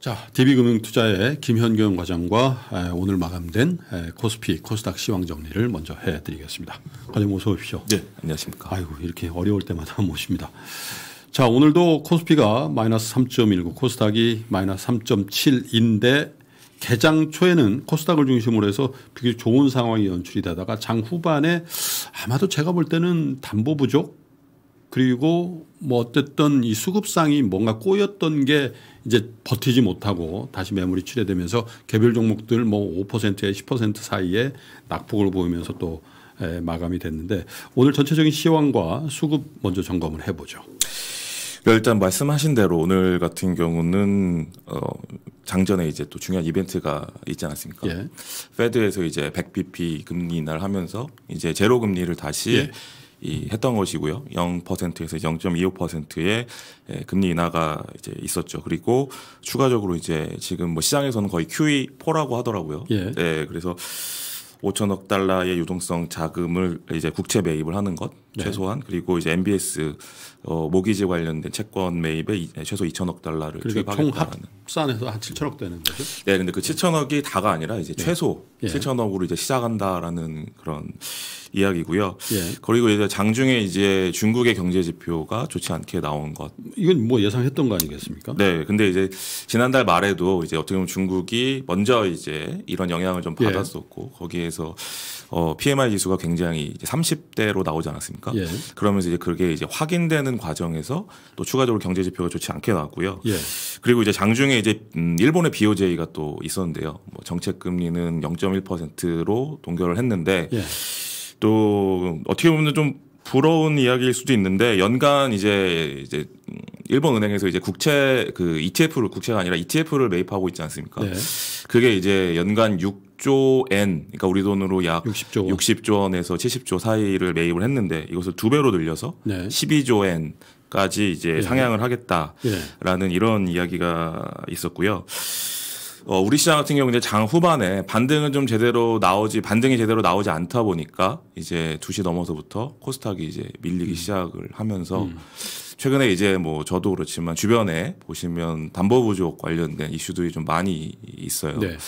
자, DB금융투자의 김현경 과장과 오늘 마감된 코스피 코스닥 시황 정리를 먼저 해드리겠습니다. 과장님 어서 오십시오. 네, 안녕하십니까. 아이고 이렇게 어려울 때마다 모십니다. 자, 오늘도 코스피가 마이너스 3.19, 코스닥이 마이너스 3.7인데 개장 초에는 코스닥을 중심으로 해서 비교 적 좋은 상황이 연출이 되다가 장 후반에 아마도 제가 볼 때는 담보 부족 그리고 뭐 어쨌든 이 수급상이 뭔가 꼬였던 게 이제 버티지 못하고 다시 매물이 출해되면서 개별 종목들 뭐 5%에 10% 사이에 낙폭을 보이면서 또 마감이 됐는데 오늘 전체적인 시황과 수급 먼저 점검을 해보죠. 네, 일단 말씀하신 대로 오늘 같은 경우는 어 장전에 이제 또 중요한 이벤트가 있지 않았습니까? 예. 페드에서 이제 100bp 금리 인하를 하면서 이제 제로 금리를 다시 예. 이 했던 것이고요. 0%에서 0.25%의 예, 금리 인하가 이제 있었죠. 그리고 추가적으로 이제 지금 뭐 시장에서는 거의 QE4라고 하더라고요. 예. 네, 그래서 5천억 달러의 유동성 자금을 이제 국채 매입을 하는 것 네. 최소한 그리고 이제 MBS 어, 모기지 관련된 채권 매입에 이, 최소 2천억 달러를 그러니까 투입하겠다는 그 합산해서 한 7천억 되는 거죠. 네, 근데 그 7천억이 다가 아니라 이제 네. 최소 예. 7천억으로 이제 시작한다라는 그런 이야기고요. 예. 그리고 이제 장중에 이제 중국의 경제 지표가 좋지 않게 나온 것. 이건 뭐 예상했던 거 아니겠습니까? 네. 근데 이제 지난달 말에도 이제 어떻게 보면 중국이 먼저 이제 이런 영향을 좀 예. 받았었고 예. 거기에 그래서 어, PMI 지수가 굉장히 이제 30대로 나오지 않았습니까? 예. 그러면서 이제 그게 이제 확인되는 과정에서 또 추가적으로 경제 지표가 좋지 않게 나왔고요. 예. 그리고 이제 장중에 이제 음, 일본의 BOJ가 또 있었는데요. 뭐 정책 금리는 0.1%로 동결을 했는데 예. 또 어떻게 보면 좀 부러운 이야기일 수도 있는데 연간 이제 이제 일본 은행에서 이제 국채 그 ETF를 국채가 아니라 ETF를 매입하고 있지 않습니까? 네. 그게 이제 연간 6 60조 엔, 그러니까 우리 돈으로 약 60조, 60조 원에서 70조 사이를 매입을 했는데 이것을 두 배로 늘려서 네. 12조 엔 까지 이제 예. 상향을 하겠다라는 예. 이런 이야기가 있었고요. 어, 우리 시장 같은 경우는 이제 장 후반에 반등은 좀 제대로 나오지 반등이 제대로 나오지 않다 보니까 이제 2시 넘어서부터 코스닥이 이제 밀리기 음. 시작을 하면서 음. 최근에 이제 뭐 저도 그렇지만 주변에 보시면 담보 부족 관련된 이슈들이 좀 많이 있어요. 네.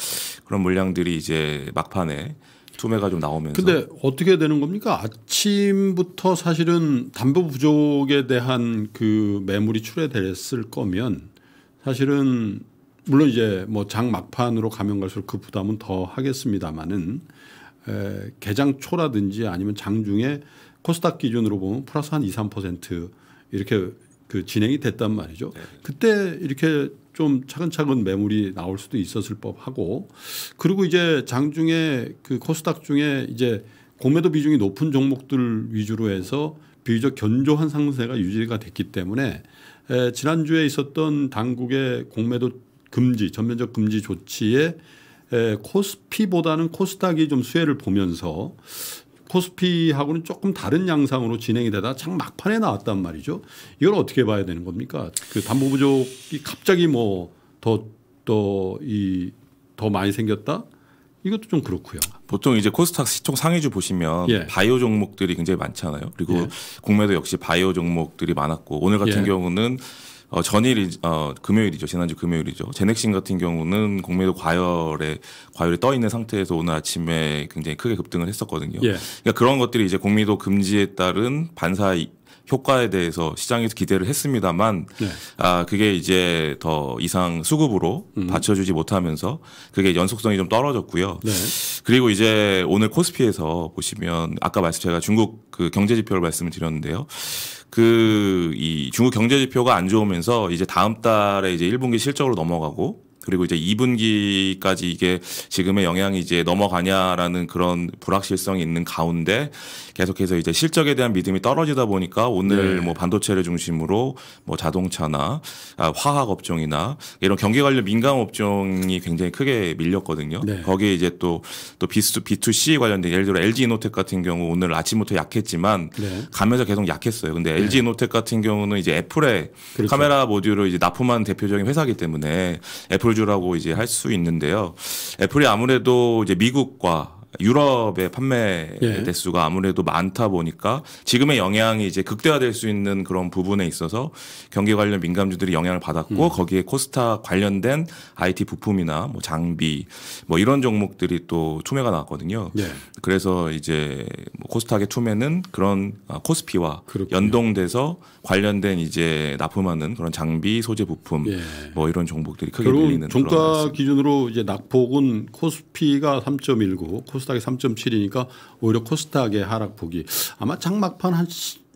그런 물량들이 이제 막판에 투매가 좀 나오면서. 근데 어떻게 되는 겁니까? 아침부터 사실은 담보 부족에 대한 그 매물이 출해됐을 거면 사실은 물론 이제 뭐 장 막판으로 가면 갈수록 그 부담은 더 하겠습니다만은 에, 개장 초라든지 아니면 장 중에 코스닥 기준으로 보면 플러스 한 2, 3% 이렇게 그 진행이 됐단 말이죠. 네. 그때 이렇게 좀 차근차근 매물이 나올 수도 있었을 법하고 그리고 이제 장중에 그 코스닥 중에 이제 공매도 비중이 높은 종목들 위주로 해서 비교적 견조한 상세가 유지가 됐기 때문에 에, 지난주에 있었던 당국의 공매도 금지 전면적 금지 조치에 에, 코스피보다는 코스닥이 좀 수혜를 보면서 코스피하고는 조금 다른 양상으로 진행이 되다 참 막판에 나왔단 말이죠. 이걸 어떻게 봐야 되는 겁니까? 그 담보 부족이 갑자기 뭐 더 또 이더 더 많이 생겼다? 이것도 좀 그렇고요. 보통 이제 코스닥 시총 상위주 보시면 예. 바이오 종목들이 굉장히 많잖아요. 그리고 예. 국내도 역시 바이오 종목들이 많았고 오늘 같은 예. 경우는 어, 전일이 어, 금요일이죠. 지난주 금요일이죠. 제넥신 같은 경우는 공매도 과열에 과열이 떠 있는 상태에서 오늘 아침에 굉장히 크게 급등을 했었거든요. 예. 그러니까 그런 것들이 이제 공매도 금지에 따른 반사 효과에 대해서 시장에서 기대를 했습니다만 네. 아 그게 이제 더 이상 수급으로 음. 받쳐주지 못하면서 그게 연속성이 좀 떨어졌고요. 네. 그리고 이제 오늘 코스피에서 보시면 아까 말씀 제가 중국 그 경제 지표를 말씀을 드렸는데요. 그 이 중국 경제 지표가 안 좋으면서 이제 다음 달에 이제 1분기 실적으로 넘어가고 그리고 이제 2분기까지 이게 지금의 영향이 이제 넘어가냐라는 그런 불확실성이 있는 가운데 계속해서 이제 실적에 대한 믿음이 떨어지다 보니까 오늘 네. 뭐 반도체를 중심으로 뭐 자동차나 아, 화학 업종이나 이런 경기 관련 민감 업종이 굉장히 크게 밀렸거든요. 네. 거기에 이제 또또 또 B2C 관련된 예를 들어 LG 이노텍 같은 경우 오늘 아침부터 약했지만 네. 가면서 계속 약했어요. 근데 LG 네. 이노텍 같은 경우는 이제 애플의 그렇죠. 카메라 모듈을 이제 납품한 대표적인 회사기 때문에 애플 교류라고 이제 할 수 있는데요. 애플이 아무래도 이제 미국과 유럽의 판매 예. 대수가 아무래도 많다 보니까 지금의 영향이 이제 극대화될 수 있는 그런 부분에 있어서 경기 관련 민감주들이 영향을 받았고 음. 거기에 코스타 관련된 IT 부품이나 뭐 장비 뭐 이런 종목들이 또 투매가 나왔거든요. 예. 그래서 이제 뭐 코스닥의 투매는 그런 아, 코스피와 그렇군요. 연동돼서 관련된 이제 납품하는 그런 장비 소재 부품 예. 뭐 이런 종목들이 크게 밀리는 종가 기준으로 이제 낙폭은 코스피가 3.19 코스 코스닥이 3.7이니까 오히려 코스닥의 하락폭이 아마 장막판 한,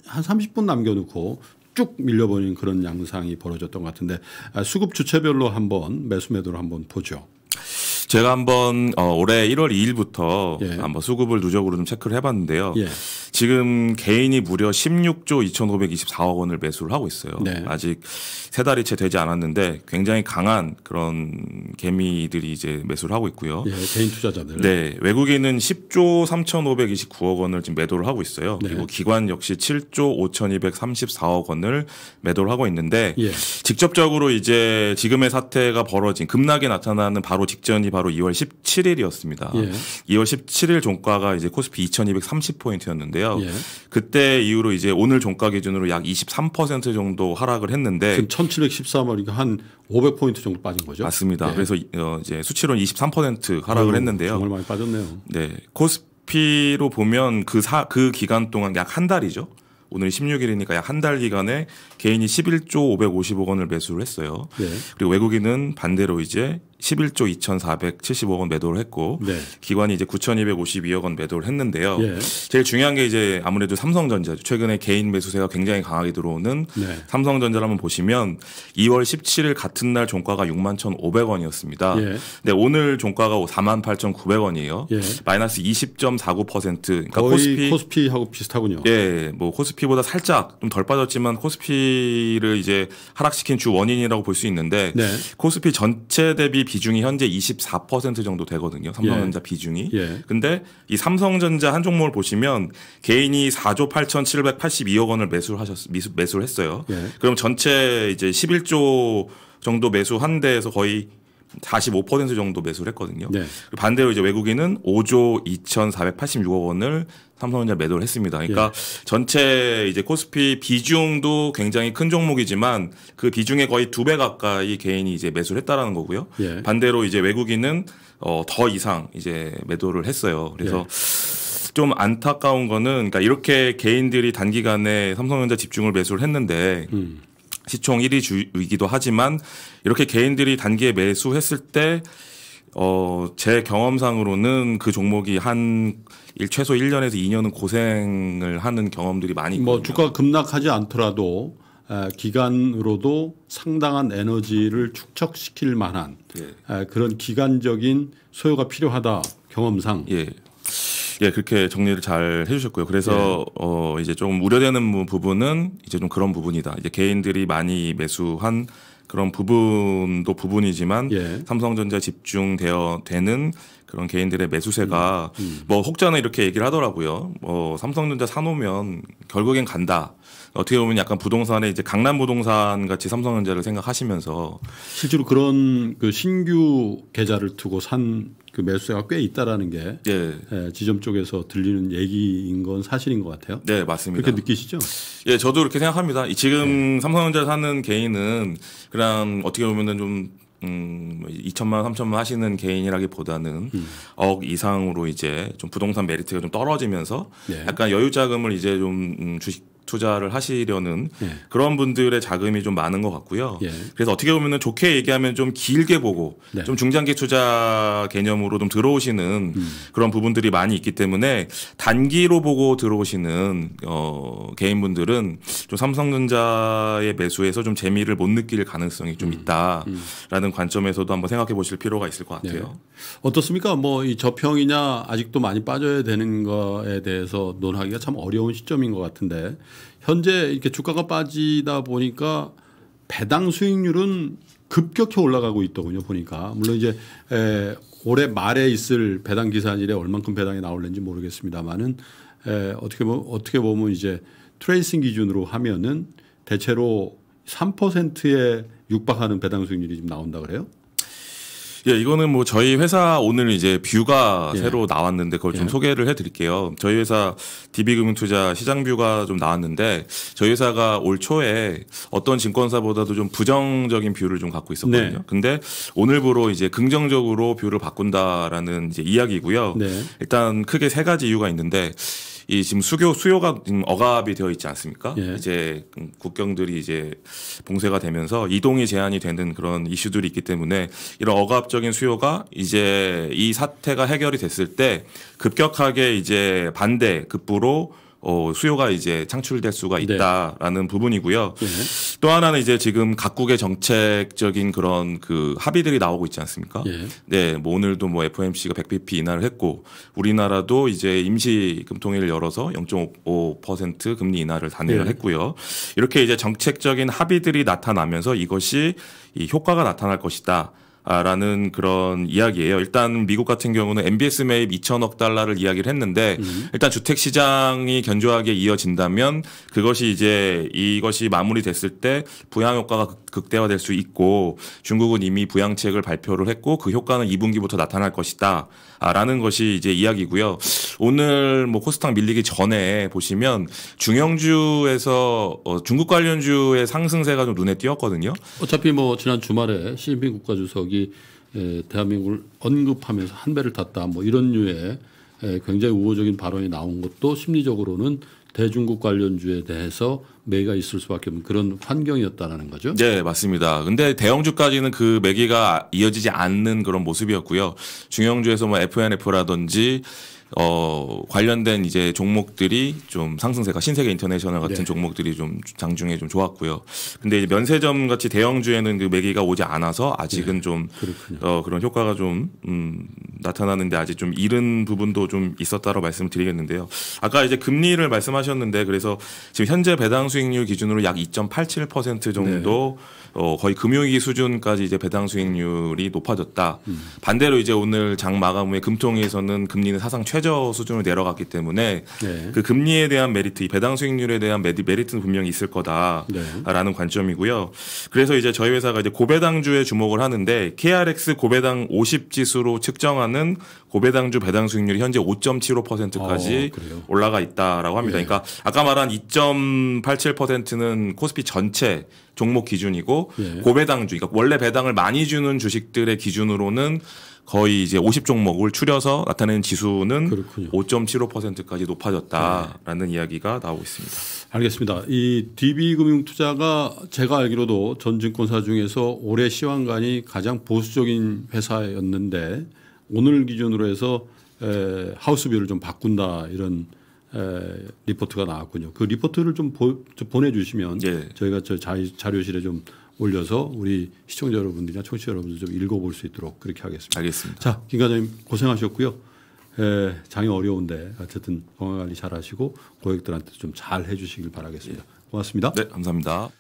한 30분 남겨놓고 쭉 밀려버린 그런 양상이 벌어졌던 것 같은데 아, 수급 주체별로 한번 매수 매도를 한번 보죠. 제가 한번 어, 올해 1월 2일부터 예. 한번 수급을 누적으로 좀 체크를 해봤는데요. 예. 지금 개인이 무려 16조 2,524억 원을 매수를 하고 있어요. 네. 아직 세 달이 채 되지 않았는데 굉장히 강한 그런 개미들이 이제 매수를 하고 있고요. 예, 개인 투자자들. 네. 외국인은 10조 3,529억 원을 지금 매도를 하고 있어요. 네. 그리고 기관 역시 7조 5,234억 원을 매도를 하고 있는데 예. 직접적으로 이제 지금의 사태가 벌어진 급락이 나타나는 바로 직전이 바로 2월 17일이었습니다. 예. 2월 17일 종가가 이제 코스피 2,230포인트였는데요. 있었는데요. 예. 그때 이후로 이제 오늘 종가 기준으로 약 23% 정도 하락을 했는데 지금 1713원이니까 뭐 한 500포인트 정도 빠진 거죠. 맞습니다. 예. 그래서 어, 이제 수치로는 23% 하락을 음, 했는데요. 정말 많이 빠졌네요. 네. 코스피로 보면 그, 사, 그 기간 동안 약 한 달이죠. 오늘 16일이니까 약 한 달 기간에 개인이 11조 550억 원을 매수를 했어요. 네. 그리고 외국인은 반대로 이제 11조 2,475억 원 매도를 했고 네. 기관이 이제 9,252억 원 매도를 했는데요. 예. 제일 중요한 게 이제 아무래도 삼성전자 최근에 개인 매수세가 굉장히 강하게 들어오는 네. 삼성전자를 한번 보시면 2월 17일 같은 날 종가가 6만 1,500원이었습니다. 예. 근데 오늘 종가가 4만 8,900원이에요. 예. 마이너스 20.49% 그러니까 코스피 코스피하고 비슷하군요. 예. 뭐 코스피보다 살짝 좀 덜 빠졌지만 코스피를 이제 하락시킨 주 원인이라고 볼 수 있는데 네. 코스피 전체 대비 비중이 현재 24% 정도 되거든요. 삼성전자 예. 비중이. 예. 근데 이 삼성전자 한 종목을 보시면 개인이 4조 8,782억 원을 매수를 하셨 매수를 했어요. 예. 그럼 전체 이제 11조 정도 매수한 데에서 거의 45% 정도 매수를 했거든요. 네. 반대로 이제 외국인은 5조 2,486억 원을 삼성전자 매도를 했습니다. 그러니까 예. 전체 이제 코스피 비중도 굉장히 큰 종목이지만 그 비중의 거의 두 배 가까이 개인이 이제 매수를 했다라는 거고요. 예. 반대로 이제 외국인은 어, 더 이상 이제 매도를 했어요. 그래서 예. 좀 안타까운 거는 그러니까 이렇게 개인들이 단기간에 삼성전자 집중을 매수를 했는데 음. 시총 1위 주이기도 하지만 이렇게 개인들이 단기에 매수했을 때 어, 제 경험상으로는 그 종목이 한 일, 최소 1년에서 2년은 고생을 하는 경험들이 많이 있거든요. 뭐 주가 급락하지 않더라도 기간으로도 상당한 에너지를 축적시킬 만한 예. 그런 기간적인 소요가 필요하다 경험상. 예. 예, 그렇게 정리를 잘 해주셨고요. 그래서 예. 어 이제 좀 우려되는 부분은 이제 좀 그런 부분이다. 이제 개인들이 많이 매수한 그런 부분도 부분이지만 예. 삼성전자 집중되어 되는 그런 개인들의 매수세가 음. 음. 뭐 혹자는 이렇게 얘기를 하더라고요. 뭐 삼성전자 사놓으면 결국엔 간다. 어떻게 보면 약간 부동산에 이제 강남 부동산 같이 삼성전자를 생각하시면서 실제로 그런 그 신규 계좌를 두고 산그 매수세가 꽤 있다라는 게 예. 예, 지점 쪽에서 들리는 얘기인 건 사실인 것 같아요. 네 맞습니다. 그렇게 느끼시죠? 예, 저도 그렇게 생각합니다. 지금 예. 삼성전자 사는 개인은 그냥 어떻게 보면은 좀 음, 2천만, 뭐 3천만 하시는 개인이라기보다는 음. 억 이상으로 이제 좀 부동산 메리트가 좀 떨어지면서 예. 약간 여유 자금을 이제 좀 음, 주식 투자를 하시려는 예. 그런 분들의 자금이 좀 많은 것 같고요. 예. 그래서 어떻게 보면 좋게 얘기하면 좀 길게 보고 네. 좀 중장기 투자 개념으로 좀 들어오시는 음. 그런 부분들이 많이 있기 때문에 단기로 보고 들어오시는 어 개인분들은 좀 삼성전자의 매수에서 좀 재미를 못 느낄 가능성이 좀 음. 있다라는 음. 관점에서도 한번 생각해 보실 필요가 있을 것 같아요. 네. 어떻습니까? 뭐 이 저평이냐 아직도 많이 빠져야 되는 거에 대해서 논하기가 참 어려운 시점인 것 같은데 현재 이렇게 주가가 빠지다 보니까 배당 수익률은 급격히 올라가고 있더군요 보니까 물론 이제 에, 올해 말에 있을 배당 기산일에 얼만큼 배당이 나올는지 모르겠습니다만은 에, 어떻게 보면 어떻게 보면 이제 트레이싱 기준으로 하면은 대체로 3%에 육박하는 배당 수익률이 지금 나온다 그래요. 예, 이거는 뭐 저희 회사 오늘 이제 뷰가 예. 새로 나왔는데 그걸 예. 좀 소개를 해드릴게요. 저희 회사 DB금융투자 시장뷰가 좀 나왔는데 저희 회사가 올 초에 어떤 증권사보다도 좀 부정적인 뷰를 좀 갖고 있었거든요. 네. 근데 오늘부로 이제 긍정적으로 뷰를 바꾼다라는 이제 이야기고요. 네. 일단 크게 세 가지 이유가 있는데 이 지금 수교 수요가 지금 억압이 되어 있지 않습니까? 예. 이제 음, 국경들이 이제 봉쇄가 되면서 이동이 제한이 되는 그런 이슈들이 있기 때문에 이런 억압적인 수요가 이제 이 사태가 해결이 됐을 때 급격하게 이제 반대 급부로 어, 수요가 이제 창출될 수가 네. 있다라는 네. 부분이고요. 네. 또 하나는 이제 지금 각국의 정책적인 그런 그 합의들이 나오고 있지 않습니까? 네. 네, 뭐 오늘도 뭐 FOMC가 100bp 인하를 했고 우리나라도 이제 임시 금통위를 열어서 0.5% 금리 인하를 단행을 네. 했고요. 이렇게 이제 정책적인 합의들이 나타나면서 이것이 이 효과가 나타날 것이다. 라는 그런 이야기예요. 일단 미국 같은 경우는 MBS 매입 2천억 달러를 이야기를 했는데 음. 일단 주택 시장이 견조하게 이어진다면 그것이 이제 이것이 마무리됐을 때 부양 효과가 극대화될 수 있고 중국은 이미 부양책을 발표를 했고 그 효과는 2분기부터 나타날 것이다. 아, 라는 것이 이제 이야기고요. 오늘 뭐 코스닥 밀리기 전에 보시면 중형주에서 어, 중국 관련주의 상승세가 좀 눈에 띄었거든요. 어차피 뭐 지난 주말에 시진핑 국가주석이 여기 대한민국을 언급하면서 한 배를 탔다 뭐 이런 류의 굉장히 우호적인 발언이 나온 것도 심리적으로는 대중국 관련주에 대해서 매가 있을 수밖에 없는 그런 환경이었다라는 거죠. 네, 맞습니다. 근데 대형주까지는 그 매기가 이어지지 않는 그런 모습이었고요. 중형주에서 뭐 FNF라든지 어, 관련된 이제 종목들이 좀 상승세가 신세계 인터내셔널 같은 네. 종목들이 좀 장중에 좀 좋았고요. 근데 이제 면세점 같이 대형주에는 그 매기가 오지 않아서 아직은 네. 좀 어, 그런 효과가 좀 음, 나타나는데 아직 좀 이른 부분도 좀 있었다고 라 말씀드리겠는데요. 아까 이제 금리를 말씀하셨는데 그래서 지금 현재 배당 수익률 기준으로 약 2.87% 정도 네. 어, 거의 금융위기 수준까지 이제 배당 수익률이 높아졌다. 음. 반대로 이제 오늘 장 마감 후에 금통위에서는 금리는 사상 최 최저 수준으로 내려갔기 때문에 네. 그 금리에 대한 메리트, 이 배당 수익률에 대한 메리, 메리트는 분명히 있을 거다라는 네. 관점이고요. 그래서 이제 저희 회사가 이제 고배당주에 주목을 하는데 KRX 고배당 50 지수로 측정하는 고배당주 배당 수익률이 현재 5.75%까지 어, 아, 올라가 있다라고 합니다. 네. 그러니까 아까 말한 2.87%는 코스피 전체 종목 기준이고 예. 고배당주, 그러니까 원래 배당을 많이 주는 주식들의 기준으로는 거의 이제 50종목을 추려서 나타내는 지수는 그렇군요. 5.75%까지 높아졌다라는 네. 이야기가 나오고 있습니다. 알겠습니다. 이 DB금융투자가 제가 알기로도 전증권사 중에서 올해 시황관이 가장 보수적인 회사였는데 오늘 기준으로 해서 에, 하우스뷰를 좀 바꾼다 이런 에, 리포트가 나왔군요. 그 리포트를 좀 보, 좀 보내주시면 네. 저희가 저 자, 자료실에 좀 올려서 우리 시청자 여러분들이나 청취자 여러분들 좀 읽어볼 수 있도록 그렇게 하겠습니다. 알겠습니다. 자, 김 과장님 고생하셨고요. 에, 예, 장이 어려운데 어쨌든 건강관리 잘 하시고 고객들한테 좀 잘 해주시길 바라겠습니다. 예. 고맙습니다. 네, 감사합니다.